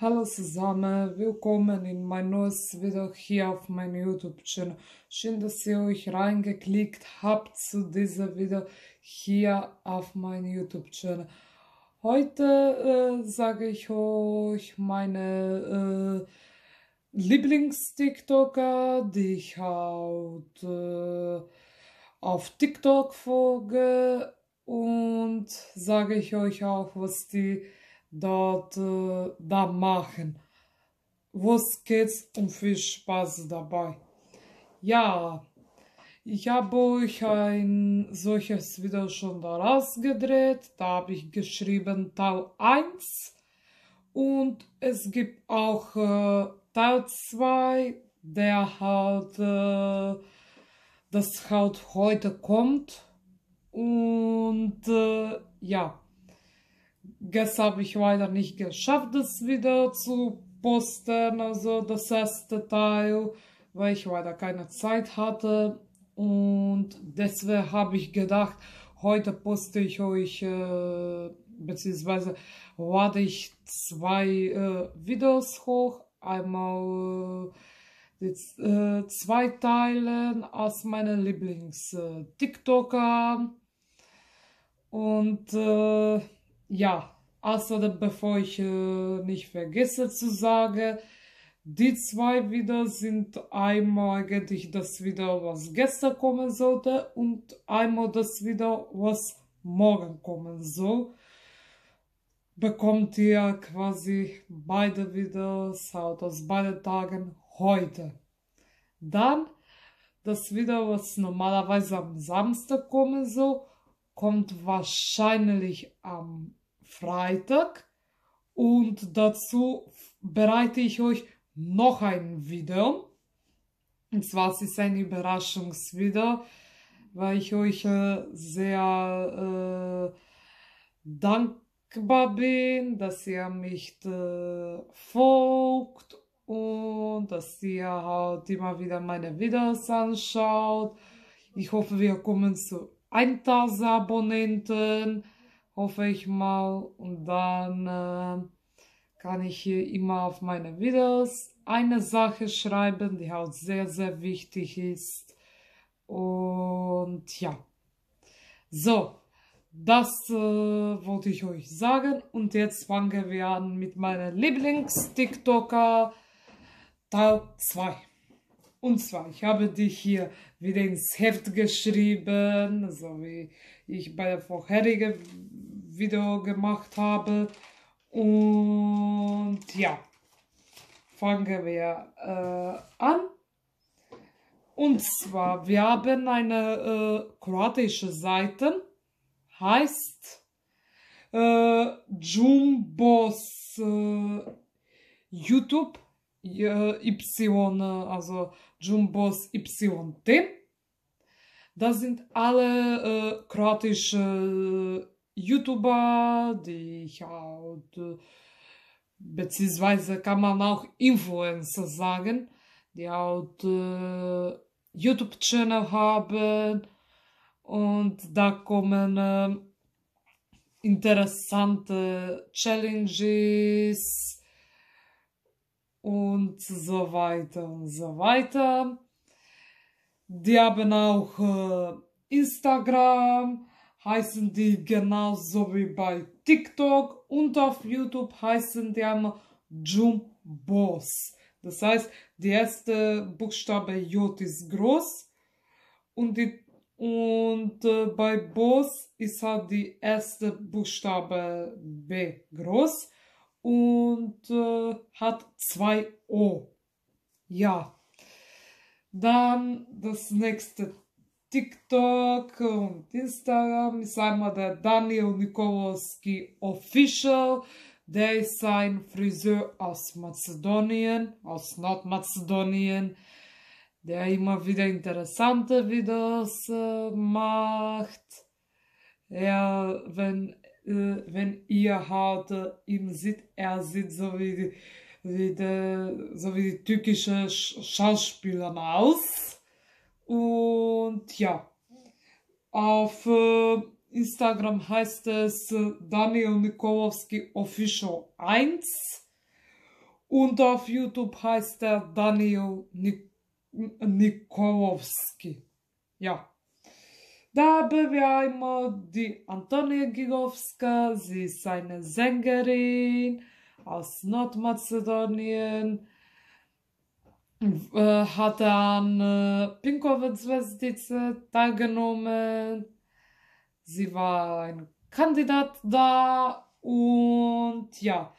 Hallo zusammen, willkommen in mein neues Video hier auf meinem YouTube-Channel. Schön, dass ihr euch reingeklickt habt zu diesem Video hier auf meinem YouTube-Channel. Heute äh, sage ich euch meine äh, Lieblings-TikToker, die ich halt, äh, auf TikTok folge und sage ich euch auch, was die dat, eh, da machen. Was geht's und viel Spaß dabei. Ja, ich habe euch ein solches Video schon daraus gedreht. Da habe ich geschrieben Teil 1 und es gibt auch äh, eh, Teil 2, der halt äh, das halt heute kommt. Und äh, ja. Gestern habe ich leider nicht geschafft, das Video zu posten, also das erste Teil, weil ich leider keine Zeit hatte und deswegen habe ich gedacht, heute poste ich euch, äh, beziehungsweise lade ich zwei äh, Videos hoch, einmal äh, die, äh, zwei Teile aus meinen Lieblings-TikToker äh, und äh, ja, Außerdem, bevor ich äh, nicht vergesse zu sagen, die zwei wieder sind einmal eigentlich das wieder, was gestern kommen sollte und einmal das wieder, was morgen kommen soll. Bekommt ihr quasi beide Videos halt aus beiden Tagen heute. Dann das Video, was normalerweise am Samstag kommen soll, kommt wahrscheinlich am Freitag und dazu bereite ich euch noch ein Video. Und zwar es ist ein Überraschungsvideo, weil ich euch äh, sehr äh, dankbar bin, dass ihr mich äh, folgt und dass ihr halt immer wieder meine Videos anschaut. Ich hoffe, wir kommen zu 1000 Abonnenten hoffe ich mal. Und dann äh, kann ich hier immer auf meine Videos eine Sache schreiben, die auch sehr, sehr wichtig ist. Und ja, so, das äh, wollte ich euch sagen. Und jetzt fangen wir an mit meinem Lieblings-TikToker Teil 2. Und zwar, ich habe dich hier wieder ins Heft geschrieben, so wie ich bei der vorherigen Video gemacht habe. Und ja, fangen wir äh, an. Und zwar, wir haben eine äh, kroatische Seite, heißt äh, Jumbos äh, YouTube, äh, Y, also Jumbos YT. Das sind alle äh, kroatische YouTuber, die ich auch, halt, äh, beziehungsweise kann man auch Influencer sagen, die auch halt, äh, YouTube-Channel haben und da kommen äh, interessante Challenges und so weiter und so weiter. Die haben auch äh, Instagram, heißen die genauso wie bei TikTok und auf YouTube heißen die einmal Jumbos. Das heißt, die erste Buchstabe J ist groß und, die, und äh, bei Boss ist halt die erste Buchstabe B groß und äh, hat zwei O. Ja. Dann das nächste TikTok, und Instagram. Ich sage mal, der Daniel Nikolowski Official. Der ist ein Friseur aus Mazedonien, aus Nordmazedonien, der immer wieder interessante Videos äh, eh, macht. Er, wenn, äh, wenn ihr halt äh, eh, ihn sieht, er sieht so wie die, wie die, so wie die türkische Sch Schauspieler aus. Und ja, auf äh, Instagram heißt es äh, Daniel Nikolowski Official 1 und auf YouTube heißt er Daniel Nik Nikolowski. Ja. Da haben wir einmal die Antonia Gigowska, sie ist eine Sängerin aus Nordmazedonien. E, hat er an pinkowitz westdienste teilgenommen. Sie war ein Kandidat da und ja,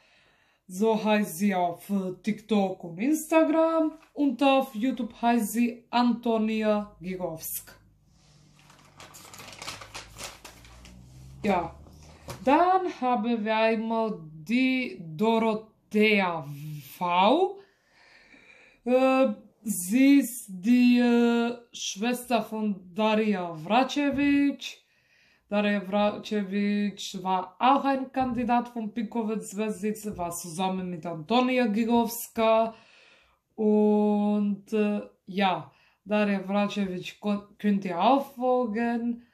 so heißt sie auf e, TikTok und Instagram und auf YouTube heißt sie Antonia Gigowsk. Ja, dann haben wir einmal die Dorothea V sie äh, ist die äh, Schwester von Daria Vracevic. Daria Vracevic war auch ein Kandidat von Pikowitz Besitz, war zusammen mit Antonia Gigowska. Und äh, ja, Daria Vracevic könnte auffolgen,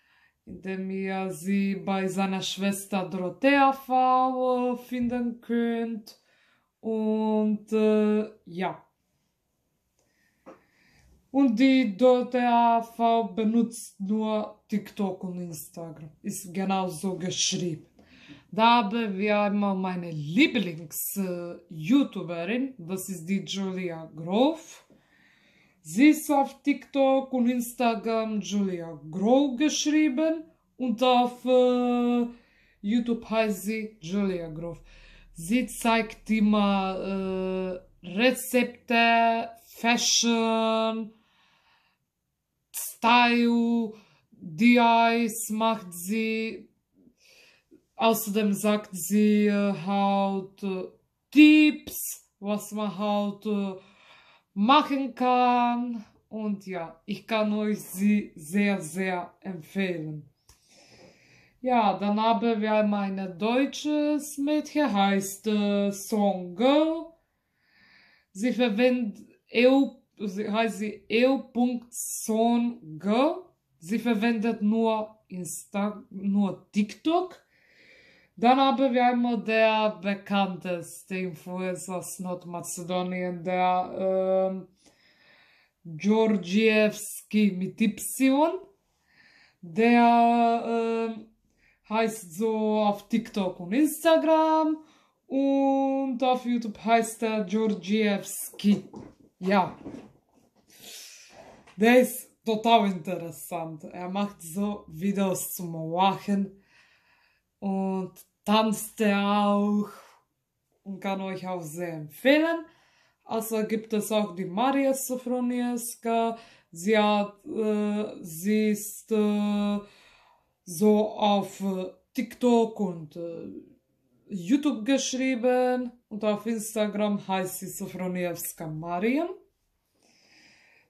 indem ihr sie bei seiner Schwester Dorothea V äh, finden könnt. Und äh, ja. Und die DTAV benutzt nur TikTok und Instagram. Ist genauso geschrieben. Da haben wir einmal meine Lieblings-YouTuberin. Das ist die Julia Grove. Sie ist auf TikTok und Instagram Julia Grove geschrieben. Und auf äh, YouTube heißt sie Julia Grove. Sie zeigt immer äh, Rezepte, Fashion, Style, DIs macht sie. Außerdem sagt sie äh, halt äh, Tipps, was man halt äh, machen kann. Und ja, ich kann euch sie sehr, sehr empfehlen. Ja, dann haben wir meine deutsches Mädchen, heißt äh, Song Girl. Sie verwendet EU heißt sie eu.song. Sie verwendet nur, Insta nur TikTok. Dann haben wir einmal der bekannteste Influencer aus Nordmazedonien, der äh, Georgievski mit Y. Der äh, heißt so auf TikTok und Instagram und auf YouTube heißt er Georgievski. Ja. Der ist total interessant. Er macht so Videos zum Lachen und tanzt er auch und kann euch auch sehr empfehlen. Also gibt es auch die Maria Sofronieska. Sie, hat, äh, sie ist äh, so auf äh, TikTok und äh, YouTube geschrieben und auf Instagram heißt sie Sofroniewska Mariam.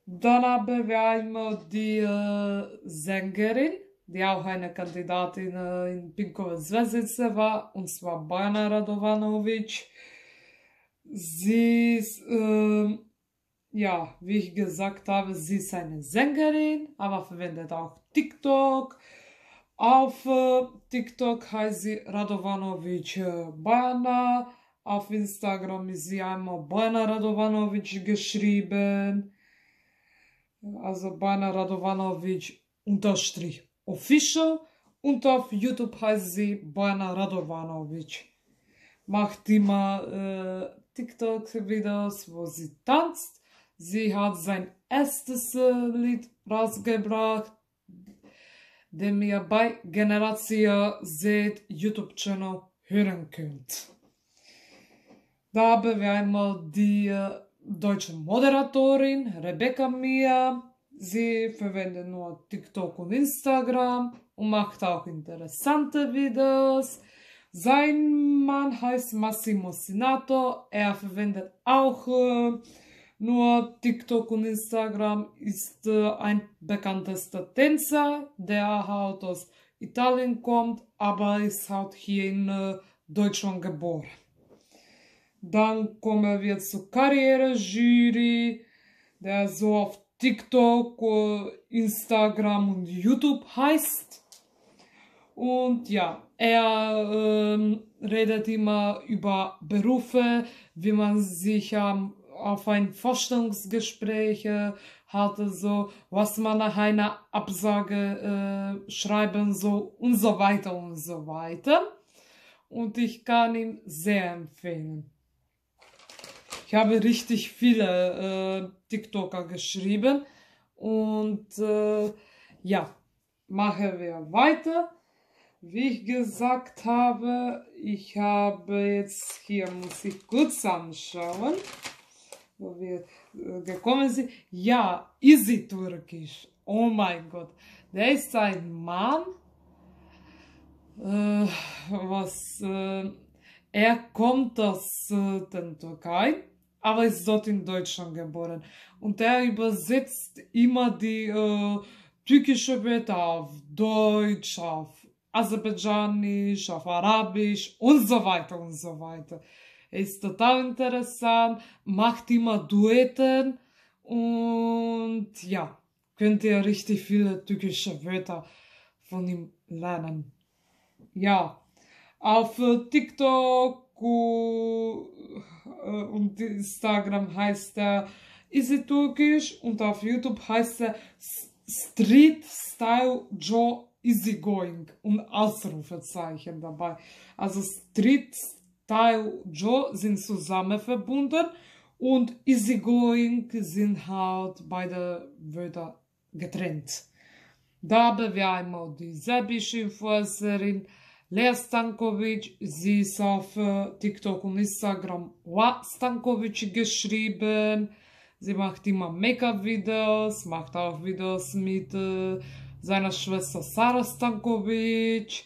Dann haben wir einmal die äh, Sängerin, die auch eine Kandidatin äh, in Pinkova Zvezdice war, und zwar Bojana Radovanovic. Sie ist, äh, ja, wie ich gesagt habe, sie ist eine Sängerin, aber verwendet auch TikTok. Auf äh, TikTok heißt sie Radovanovic äh, Bojana. Auf Instagram ist sie einmal Bojana Radovanovic geschrieben. Also Aserbaidner Radovanovic unterstrich official und auf YouTube heißt sie Bana Radovanovic. Macht immer äh, TikTok-Videos, wo sie tanzt. Sie hat sein erstes äh, Lied rausgebracht, dem ihr bei Generation seht YouTube-Channel hören könnt. Da haben wir einmal die äh, deutsche Moderatorin Rebecca Mia. Sie verwendet nur TikTok und Instagram und macht auch interessante Videos. Sein Mann heißt Massimo Sinato. Er verwendet auch äh, nur TikTok und Instagram. Ist äh, ein bekanntester Tänzer, der halt aus Italien kommt, aber ist halt hier in äh, Deutschland geboren. Dann kommen wir zu Karrierejury, der so auf TikTok, äh, Instagram und YouTube heißt. Und ja, er ähm, redet immer über Berufe, wie man sich ähm, auf ein Vorstellungsgespräch äh, hatte, so was man nach einer Absage äh, schreiben soll und so weiter und so weiter. Und ich kann ihn sehr empfehlen. Ich habe richtig viele äh, TikToker geschrieben und äh, ja, machen wir weiter. Wie ich gesagt habe, ich habe jetzt hier, muss ich kurz anschauen, wo wir äh, gekommen sind. Ja, Easy Türkisch. Oh mein Gott. Der ist ein Mann, äh, was, äh, er kommt aus äh, der Türkei aber ist dort in Deutschland geboren. Und er übersetzt immer die äh, türkischen Wörter auf Deutsch, auf Aserbaidschanisch, auf Arabisch und so weiter und so weiter. Er ist total interessant, macht immer Duetten und ja, könnt ihr richtig viele türkische Wörter von ihm lernen. Ja, auf TikTok Ku äh, und Instagram heißt er Easy Turkish und auf YouTube heißt er Street Style Joe Easygoing und Ausrufezeichen dabei. Also Street Style Joe sind zusammen verbunden und Easygoing sind halt beide Wörter getrennt. Da haben wir einmal die serbische Influencerin, Lea Stankovic, sie ist auf TikTok und Instagram Wa Stankovic geschrieben. Sie macht immer Make-up-Videos, macht auch Videos mit seiner Schwester Sarah Stankovic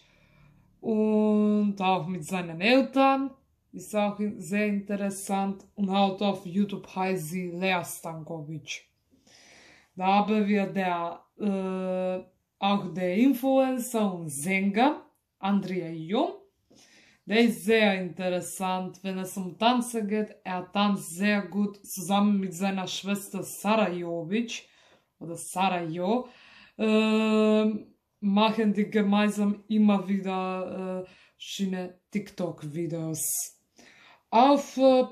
und auch mit seinen Eltern. Ist auch sehr interessant und halt auf YouTube heißt sie Lea Stankovic. Da haben wir der, äh, auch der Influencer und Sänger Andrea Jom. Der ist sehr interessant, wenn ne es um Tanzen geht. Er tanzt sehr gut zusammen mit seiner Schwester Sara Jovic oder Sara Jo. Ähm, machen die gemeinsam immer wieder äh, schöne TikTok-Videos. Auf äh,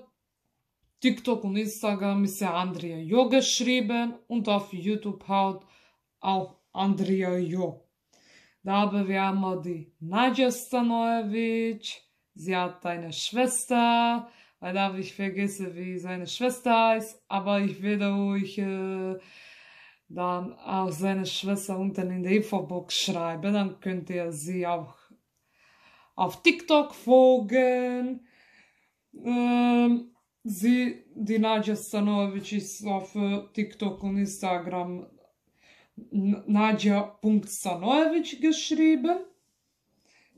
TikTok und Instagram ist ja Andrea Jo geschrieben und auf YouTube haut auch Andrea Jo. E, da bewerben die Nadja Stanojevic. Sie hat eine Schwester. Weil da ich vergesse, wie seine Schwester heißt. Aber ich werde euch äh, dann auch seine Schwester unten in der Infobox schreiben. Dann könnt ihr sie auch auf TikTok folgen. Ähm, sie, die Nadja Stanojevic ist auf TikTok und Instagram Nadja.Sanojevic geschrieben.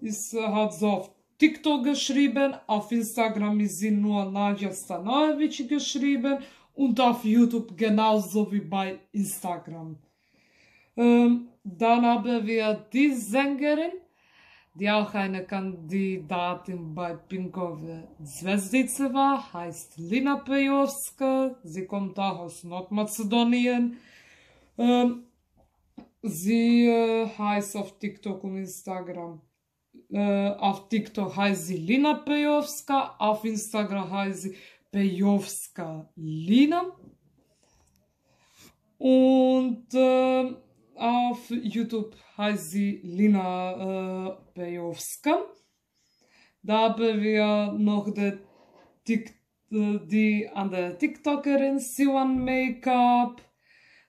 Sie äh, hat so auf TikTok geschrieben, auf Instagram ist sie nur Nadja Stanojevic geschrieben und auf YouTube genauso wie bei Instagram. Ähm, dann haben wir die Sängerin, die auch eine Kandidatin bei Pinkowe Zvezdice war, heißt Lina Pejowska, sie kommt auch aus Nordmazedonien. Ähm, Sie äh, heißt auf TikTok und Instagram. Äh, auf TikTok heißt sie Lina Pejowska, auf Instagram heißt sie Pejowska Lina. Und äh, auf YouTube heißt sie Lina äh, Pejowska. Da haben wir noch die, äh, die andere TikTokerin Siwan Makeup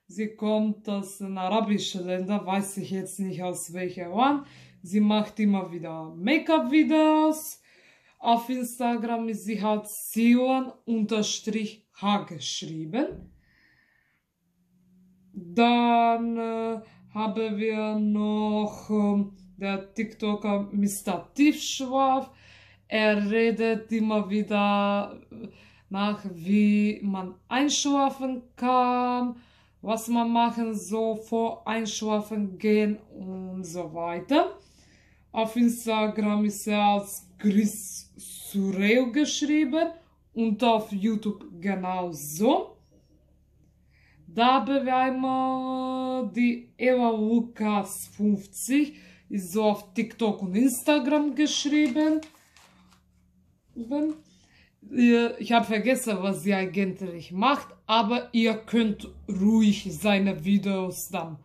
Sie kommt aus den arabischen Ländern, weiß ich jetzt nicht aus welcher Land. Sie macht immer wieder Make-up-Videos. Auf Instagram ist sie hat Sion-H geschrieben. Dann äh, haben wir noch äh, der TikToker Mr. Tiefschwaf. Er redet immer wieder äh, nach, wie man einschlafen kann was man machen soll vor Einschlafen gehen und so weiter. Auf Instagram ist er als Chris Surreal geschrieben und auf YouTube genauso. Da haben wir einmal die Eva Lukas 50 ist so auf TikTok und Instagram geschrieben ich habe vergessen, was sie eigentlich macht, aber ihr könnt ruhig seine Videos dann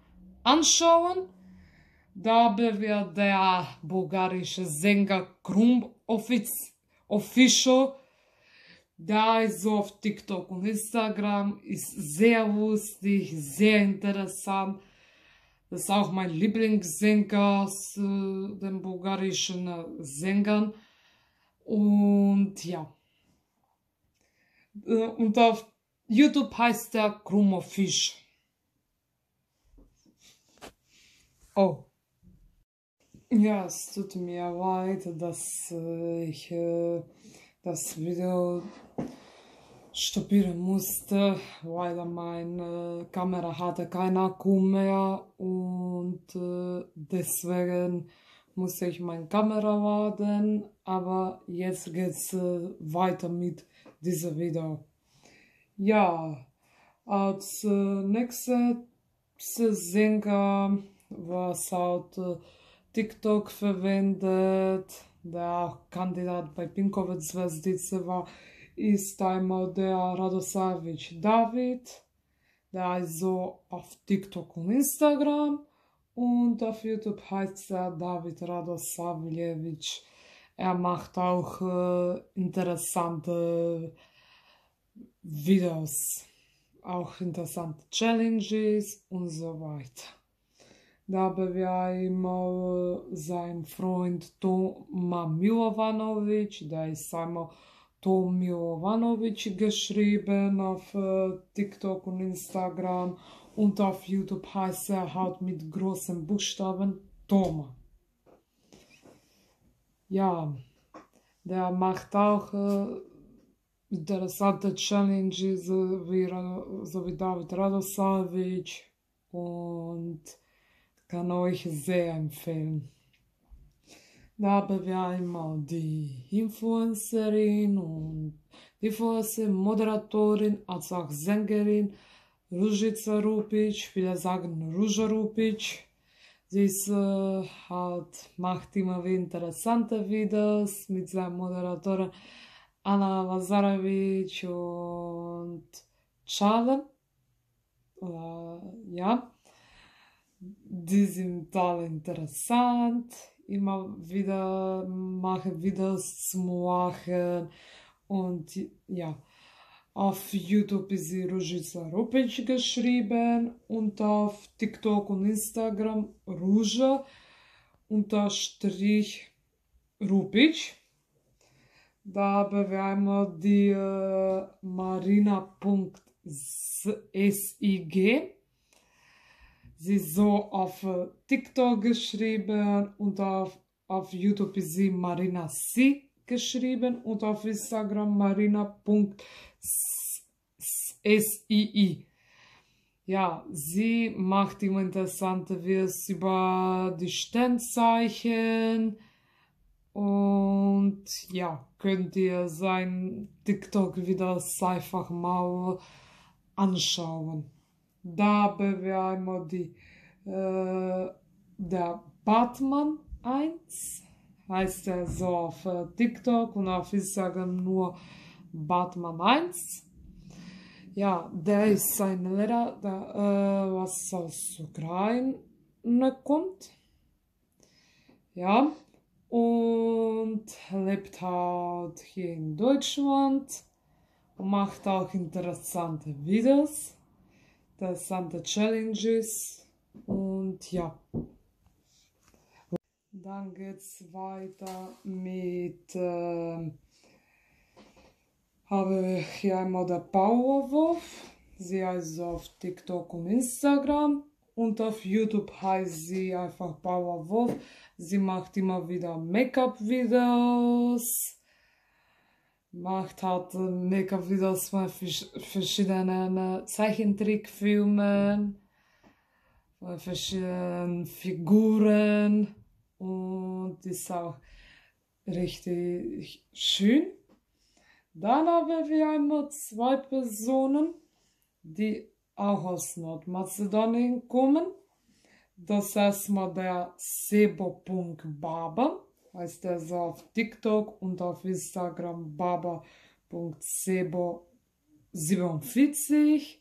anschauen. Da wird der bulgarische Sänger Krumb Official, da ist so auf TikTok und Instagram, ist sehr lustig, sehr interessant. Das ist auch mein Lieblingssänger aus äh, den bulgarischen äh, Sängern. Und ja. Äh, und auf YouTube heißt der Krummer Fisch. Oh. Ja, es tut mir leid, dass äh, ich äh, das Video stoppieren musste, weil meine Kamera hatte keinen Akku mehr und deswegen musste ich meine Kamera laden, aber jetzt geht's weiter mit dieses Video. Ja, als äh, nächster Sänger, was auf äh, TikTok verwendet, der auch Kandidat bei Pinkowitz Zvezdice war, ist einmal der Radosavic David, der also auf TikTok und Instagram und auf YouTube heißt er David Radosavljevic. Er macht auch äh, interessante Videos, auch interessante Challenges und so weiter. Da haben wir einmal äh, seinen Freund Toma Milovanovic, der ist einmal Tom Milovanovic geschrieben auf äh, TikTok und Instagram und auf YouTube heißt er halt mit großen Buchstaben Thomas ja, der macht auch äh, interessante Challenges, äh, wie, so wie David Radosavic und kann euch sehr empfehlen. Da haben wir einmal die Influencerin und die Influencer, Moderatorin, als auch Sängerin Ruzica Rupic, viele sagen Ruža Rupic. Dis uh, hat macht immer wie interessante Videos mit seinem Moderator Anna Lazarevic und Chale. Oder, ja. Die sind alle interessant. Immer wieder machen Videos zum Lachen. Und ja. Auf YouTube ist sie Ružica Rupic geschrieben und auf TikTok und Instagram Ruja unterstrich Rupic. Da haben wir einmal die äh, marina.sig. Sie ist so auf äh, TikTok geschrieben und auf, auf YouTube ist sie Marina C geschrieben und auf Instagram marina.sig S-I-I. Ja, sie macht ihm interessante Videos über die Sternzeichen und ja, könnt ihr sein TikTok wieder einfach mal anschauen. Da wir einmal die äh, der Batman 1 heißt er so auf äh, TikTok und auf Instagram nur Batman 1. Ja, der ist ein Lehrer, der äh, was aus Ukraine kommt. Ja, und lebt halt hier in Deutschland und macht auch interessante Videos, interessante Challenges und ja. Dann geht's weiter mit äh, habe ich hier einmal der Powerwurf. Sie heißt auf TikTok und Instagram und auf YouTube heißt sie einfach Powerwurf. Sie macht immer wieder Make-up-Videos, macht halt Make-up-Videos von verschiedenen äh, Zeichentrickfilmen, von verschiedenen Figuren und ist auch richtig schön. Dann haben wir einmal zwei Personen, die auch aus Nordmazedonien kommen. Das ist erstmal der Sebo.baba, heißt er so auf TikTok und auf Instagram baba.sebo47.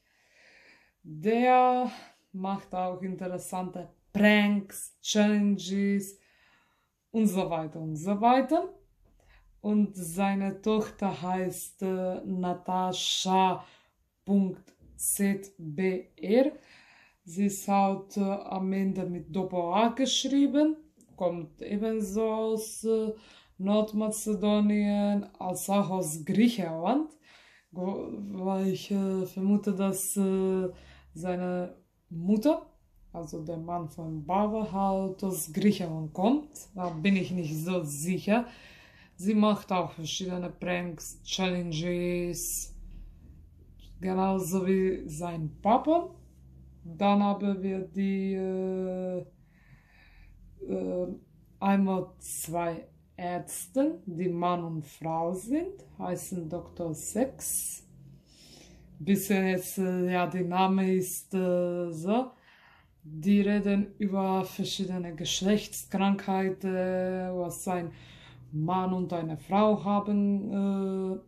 Der macht auch interessante Pranks, Challenges und so weiter und so weiter und seine Tochter heißt äh, Natascha.zbr. Sie ist halt äh, am Ende mit Doppel-A geschrieben, kommt ebenso aus äh, Nordmazedonien als auch aus Griechenland, weil ich äh, vermute, dass äh, seine Mutter, also der Mann von Baba, halt aus Griechenland kommt. Da bin ich nicht so sicher. Sie macht auch verschiedene Pranks, Challenges, genauso wie sein Papa. Dann haben wir die äh, äh, einmal zwei Ärzte, die Mann und Frau sind, heißen Dr. Sex. Bisschen jetzt, äh, ja, der Name ist äh, so. Die reden über verschiedene Geschlechtskrankheiten, was sein Mann und eine Frau haben äh,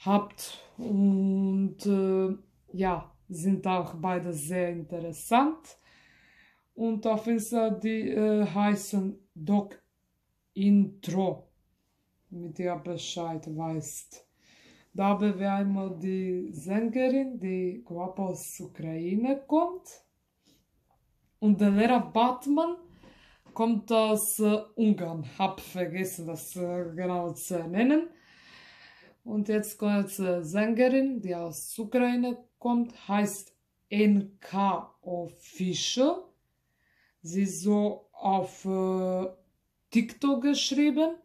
habt und äh, ja sind auch beide sehr interessant und auf Insta die äh, heißen Doc Intro damit ihr Bescheid weißt da haben wir einmal die Sängerin die aus Ukraine kommt und der Lehrer Batman kommt aus äh, Ungarn. Hab vergessen, das äh, genau zu nennen. Und jetzt kommt eine äh, Sängerin, die aus Ukraine kommt, heißt NK Official. Sie ist so auf äh, TikTok geschrieben.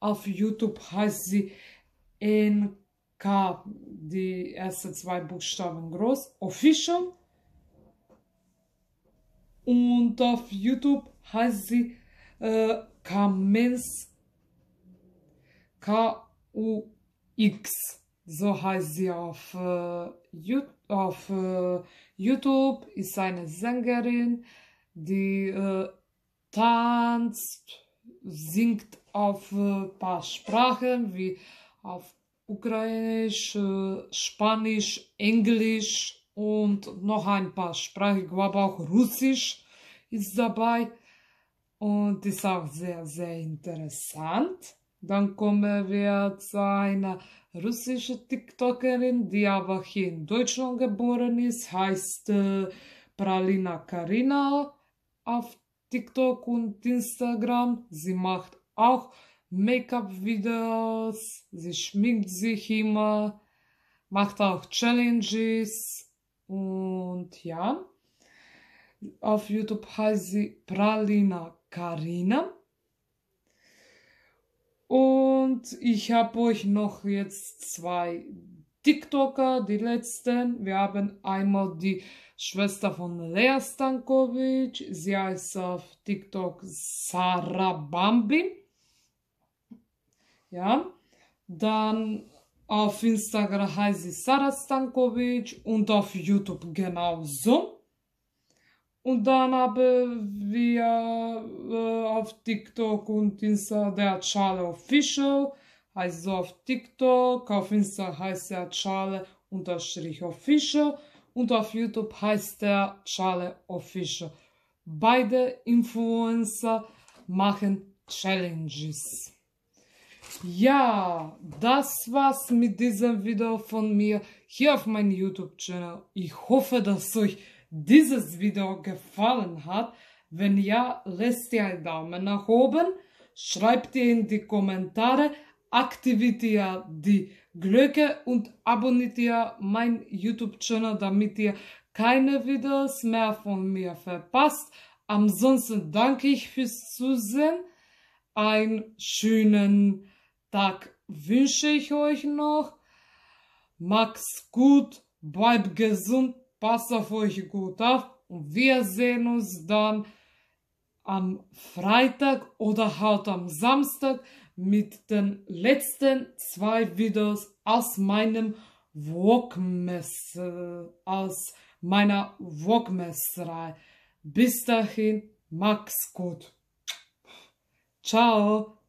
Auf YouTube heißt sie NK, die ersten zwei Buchstaben groß, Official. Und auf YouTube heißt hazi äh, e, Kamens KUX. So heißt sie auf, äh, YouTube, auf äh, YouTube, ist eine Sängerin, die äh, tanzt, singt auf ein äh, paar Sprachen wie auf Ukrainisch, äh, Spanisch, Englisch und noch ein paar Sprachen, ich glaube auch Russisch ist dabei und ist auch sehr, sehr interessant. Dann kommen wir zu einer russischen TikTokerin, die aber hier in Deutschland geboren ist, heißt äh, Pralina Karina auf TikTok und Instagram. Sie macht auch Make-up-Videos, sie schminkt sich immer, macht auch Challenges und ja. Auf YouTube heißt sie Pralina Karina. Und ich habe euch noch jetzt zwei TikToker, die letzten. Wir haben einmal die Schwester von Lea Stankovic. Sie heißt auf TikTok Sarah Bambi. Ja. Dann auf Instagram heißt sie Sarah Stankovic und auf YouTube genauso. Und dann haben wir äh, auf TikTok und Insta der Charlie Official, heißt so auf TikTok, auf Insta heißt er Charlie unterstrich Official und auf YouTube heißt er Charlie Official. Beide Influencer machen Challenges. Ja, das war's mit diesem Video von mir hier auf meinem YouTube-Channel. Ich hoffe, dass euch dieses Video gefallen hat. Wenn ja, lässt ihr einen Daumen nach oben, schreibt ihr in die Kommentare, aktiviert ihr die Glocke und abonniert ihr meinen YouTube-Channel, damit ihr keine Videos mehr von mir verpasst. Ansonsten danke ich fürs Zusehen. Einen schönen Tag wünsche ich euch noch. Macht's gut, bleibt gesund Passt auf euch gut auf und wir sehen uns dann am Freitag oder halt am Samstag mit den letzten zwei Videos aus meinem Walkmesse, aus meiner Walkmesserei. Bis dahin, max gut. Ciao.